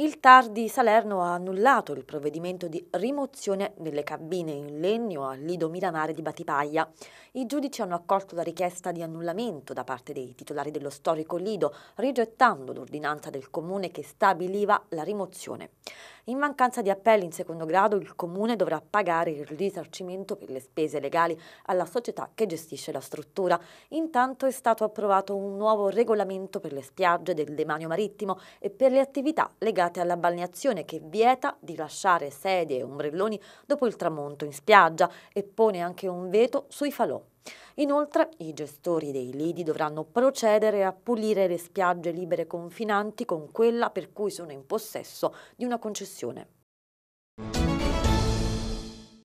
Il TAR di Salerno ha annullato il provvedimento di rimozione delle cabine in legno al Lido Milanare di Batipaglia. I giudici hanno accolto la richiesta di annullamento da parte dei titolari dello storico Lido, rigettando l'ordinanza del comune che stabiliva la rimozione. In mancanza di appelli in secondo grado, il Comune dovrà pagare il risarcimento per le spese legali alla società che gestisce la struttura. Intanto è stato approvato un nuovo regolamento per le spiagge del demanio marittimo e per le attività legate alla balneazione che vieta di lasciare sedie e ombrelloni dopo il tramonto in spiaggia e pone anche un veto sui falò. Inoltre i gestori dei lidi dovranno procedere a pulire le spiagge libere confinanti con quella per cui sono in possesso di una concessione.